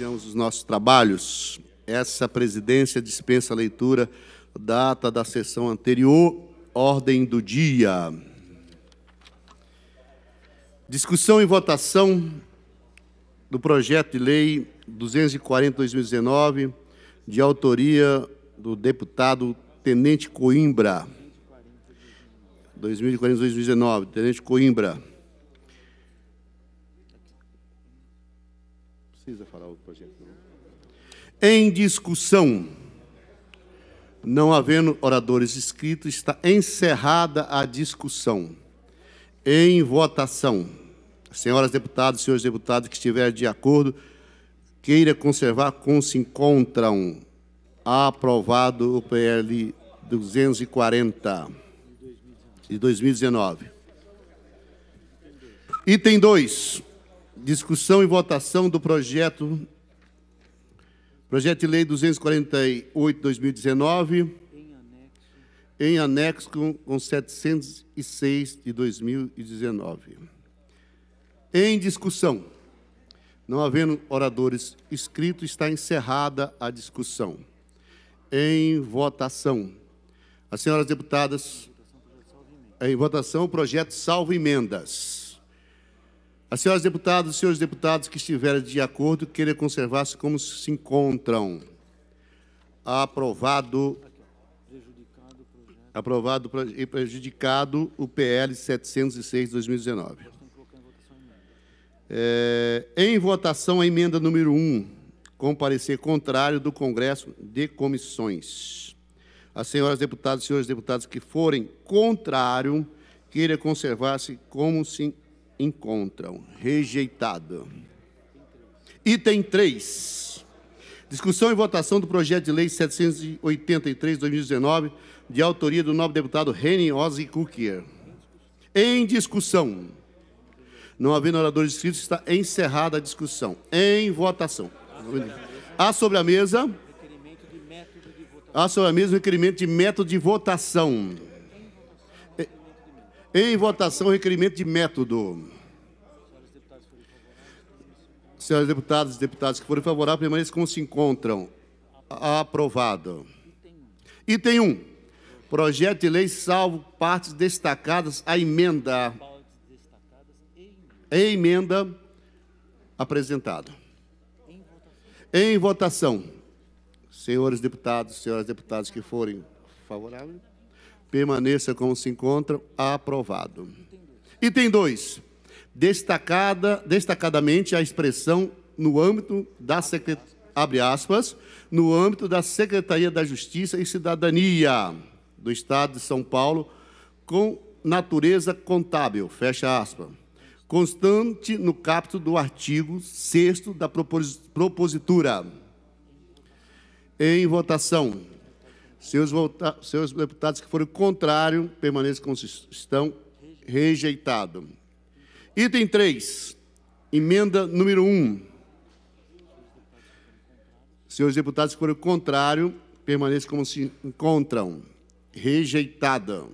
Iniciamos os nossos trabalhos. Essa presidência dispensa a leitura data da sessão anterior, ordem do dia. Discussão e votação do projeto de lei 240/2019, de autoria do deputado Tenente Coimbra. 2040-2019, Tenente Coimbra. precisa falar Não. Em discussão, não havendo oradores inscritos, está encerrada a discussão. Em votação, senhoras deputadas, senhores deputados que estiverem de acordo, queira conservar como se encontram. Aprovado o PL 240 de 2019. Item 2 discussão e votação do projeto projeto de lei 248 2019 em anexo, em anexo com, com 706 de 2019. Em discussão. Não havendo oradores inscritos, está encerrada a discussão. Em votação. As senhoras deputadas, em votação o projeto salvo emendas. As senhoras deputadas e senhores deputados que estiverem de acordo, queiram conservar-se como se encontram. Aprovado. Aprovado e prejudicado o PL 706 de 2019. É, em votação, a emenda número 1, com parecer contrário do Congresso de Comissões. As senhoras deputadas e senhores deputados que forem contrário, queiram conservar-se como se encontram encontram. Rejeitado. Item 3. Discussão e votação do projeto de lei 783-2019, de autoria do nobre deputado Reni Ozzy Cookier. Em discussão. Não havendo oradores inscritos, está encerrada a discussão. Em votação. Há sobre a mesa. Há sobre a mesa o requerimento de método de votação. Em votação, requerimento de método. Senhoras deputadas e deputados que forem favoráveis, permaneçam como se encontram. Aprovado. Item 1. Projeto de lei salvo partes destacadas à emenda. Em emenda apresentada. Em votação. Senhores deputados, senhoras deputadas que forem favoráveis, permaneça como se encontram. Aprovado. Item 2 destacada, destacadamente a expressão no âmbito da secret... abre aspas, no âmbito da Secretaria da Justiça e Cidadania do Estado de São Paulo, com natureza contábil, fecha aspas, constante no capto do artigo 6 da propositura. Em votação, seus, vota seus deputados que foram contrários permaneçam como estão rejeitado. Item 3, emenda número 1. Senhores deputados, se for o contrário, permaneçam como se encontram. Rejeitada.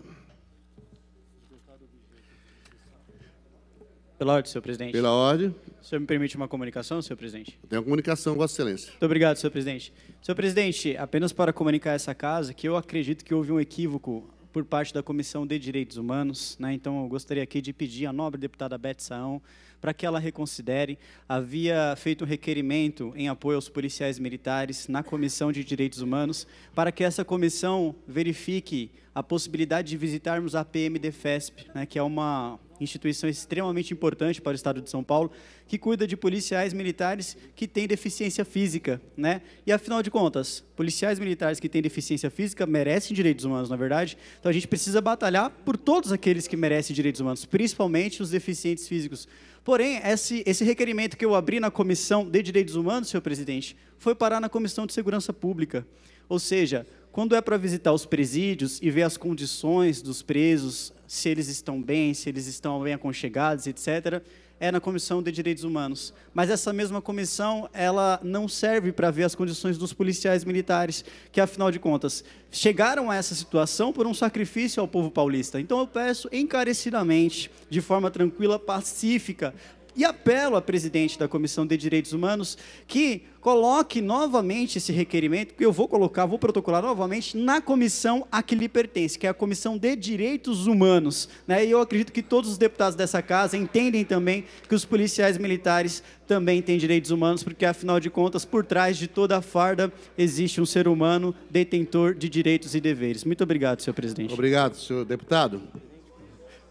Pela ordem, senhor presidente. Pela ordem. O senhor me permite uma comunicação, senhor presidente? Eu tenho uma comunicação, Vossa Excelência. Muito obrigado, senhor presidente. Senhor presidente, apenas para comunicar a essa casa que eu acredito que houve um equívoco por parte da Comissão de Direitos Humanos. Né? Então, eu gostaria aqui de pedir à nobre deputada Beth Saão para que ela reconsidere. Havia feito um requerimento em apoio aos policiais militares na Comissão de Direitos Humanos para que essa comissão verifique a possibilidade de visitarmos a PMDFesp, né? que é uma instituição extremamente importante para o Estado de São Paulo, que cuida de policiais militares que têm deficiência física, né? E afinal de contas, policiais militares que têm deficiência física merecem direitos humanos, na é verdade. Então a gente precisa batalhar por todos aqueles que merecem direitos humanos, principalmente os deficientes físicos. Porém, esse, esse requerimento que eu abri na Comissão de Direitos Humanos, senhor presidente, foi parar na Comissão de Segurança Pública. Ou seja, quando é para visitar os presídios e ver as condições dos presos, se eles estão bem, se eles estão bem aconchegados, etc., é na Comissão de Direitos Humanos. Mas essa mesma comissão, ela não serve para ver as condições dos policiais militares, que afinal de contas chegaram a essa situação por um sacrifício ao povo paulista. Então eu peço encarecidamente, de forma tranquila, pacífica, e apelo à presidente da Comissão de Direitos Humanos que coloque novamente esse requerimento, que eu vou colocar, vou protocolar novamente na comissão a que lhe pertence, que é a Comissão de Direitos Humanos. Né? E eu acredito que todos os deputados dessa casa entendem também que os policiais militares também têm direitos humanos, porque, afinal de contas, por trás de toda a farda existe um ser humano detentor de direitos e deveres. Muito obrigado, senhor presidente. Obrigado, senhor deputado.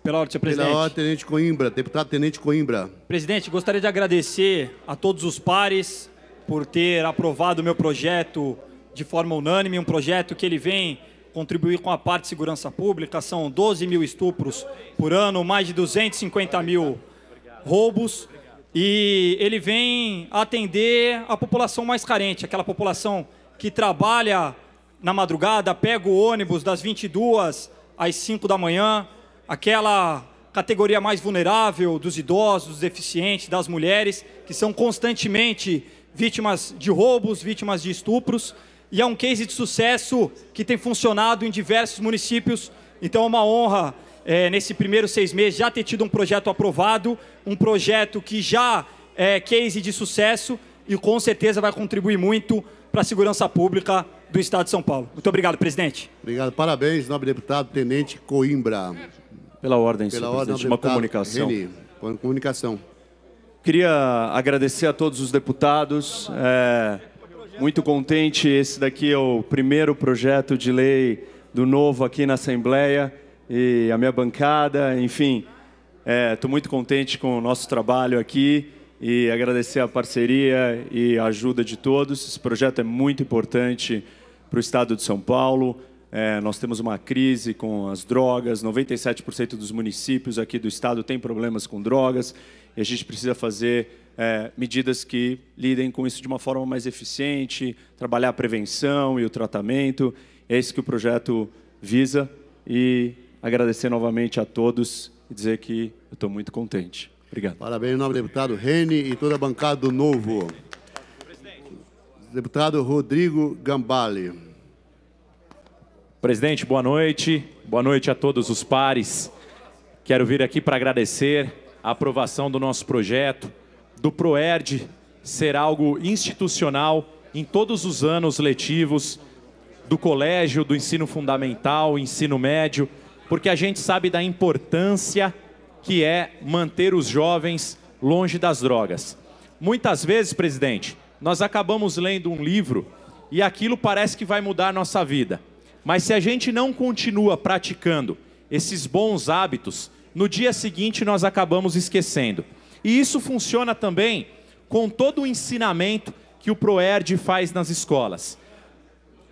Pela ordem, senhor presidente. Pela ordem, Tenente Coimbra, deputado Tenente Coimbra. Presidente, gostaria de agradecer a todos os pares por ter aprovado o meu projeto de forma unânime, um projeto que ele vem contribuir com a parte de segurança pública, são 12 mil estupros por ano, mais de 250 mil roubos, e ele vem atender a população mais carente, aquela população que trabalha na madrugada, pega o ônibus das 22 às 5 da manhã, aquela categoria mais vulnerável dos idosos, dos deficientes, das mulheres, que são constantemente vítimas de roubos, vítimas de estupros. E é um case de sucesso que tem funcionado em diversos municípios. Então é uma honra, é, nesse primeiro seis meses, já ter tido um projeto aprovado, um projeto que já é case de sucesso e com certeza vai contribuir muito para a segurança pública do Estado de São Paulo. Muito obrigado, presidente. Obrigado. Parabéns, nobre deputado Tenente Coimbra. Pela ordem, Pela senhor ordem, presidente, uma comunicação. Reni, comunicação. Queria agradecer a todos os deputados. É, muito contente, esse daqui é o primeiro projeto de lei do Novo aqui na Assembleia e a minha bancada, enfim. Estou é, muito contente com o nosso trabalho aqui e agradecer a parceria e a ajuda de todos. Esse projeto é muito importante para o Estado de São Paulo, é, nós temos uma crise com as drogas, 97% dos municípios aqui do estado tem problemas com drogas, e a gente precisa fazer é, medidas que lidem com isso de uma forma mais eficiente, trabalhar a prevenção e o tratamento. É isso que o projeto visa e agradecer novamente a todos e dizer que eu estou muito contente. Obrigado. Parabéns, nobre deputado Rene e toda a bancada do Novo. Deputado Rodrigo Gambale. Presidente, boa noite. Boa noite a todos os pares. Quero vir aqui para agradecer a aprovação do nosso projeto, do ProERD ser algo institucional em todos os anos letivos do colégio, do ensino fundamental, ensino médio, porque a gente sabe da importância que é manter os jovens longe das drogas. Muitas vezes, presidente, nós acabamos lendo um livro e aquilo parece que vai mudar a nossa vida. Mas se a gente não continua praticando esses bons hábitos, no dia seguinte nós acabamos esquecendo. E isso funciona também com todo o ensinamento que o ProERD faz nas escolas.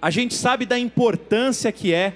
A gente sabe da importância que é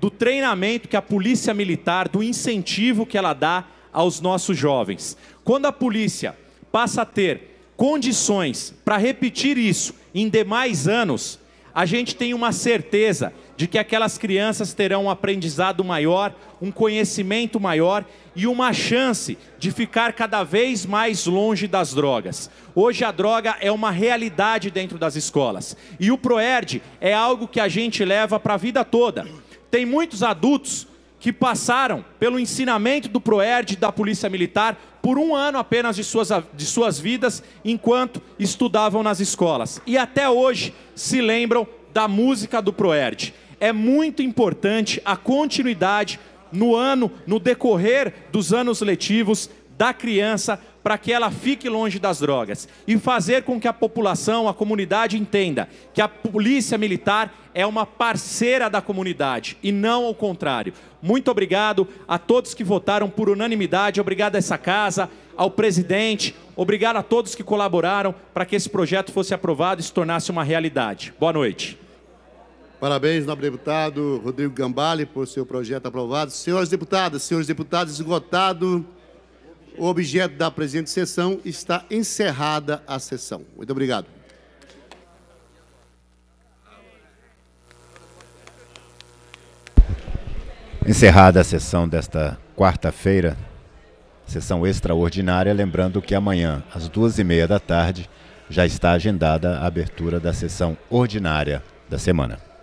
do treinamento que a polícia militar, do incentivo que ela dá aos nossos jovens. Quando a polícia passa a ter condições para repetir isso em demais anos, a gente tem uma certeza de que aquelas crianças terão um aprendizado maior, um conhecimento maior e uma chance de ficar cada vez mais longe das drogas. Hoje a droga é uma realidade dentro das escolas e o Proerd é algo que a gente leva para a vida toda. Tem muitos adultos que passaram pelo ensinamento do Proerd da Polícia Militar por um ano apenas de suas, de suas vidas enquanto estudavam nas escolas. E até hoje se lembram da música do Proerd é muito importante a continuidade no ano, no decorrer dos anos letivos da criança para que ela fique longe das drogas e fazer com que a população, a comunidade entenda que a polícia militar é uma parceira da comunidade e não ao contrário. Muito obrigado a todos que votaram por unanimidade, obrigado a essa casa, ao presidente, obrigado a todos que colaboraram para que esse projeto fosse aprovado e se tornasse uma realidade. Boa noite. Parabéns, nobre deputado Rodrigo Gambale, por seu projeto aprovado. Senhoras deputadas, senhores deputados, esgotado o objeto da presente sessão, está encerrada a sessão. Muito obrigado. Encerrada a sessão desta quarta-feira, sessão extraordinária, lembrando que amanhã, às duas e meia da tarde, já está agendada a abertura da sessão ordinária da semana.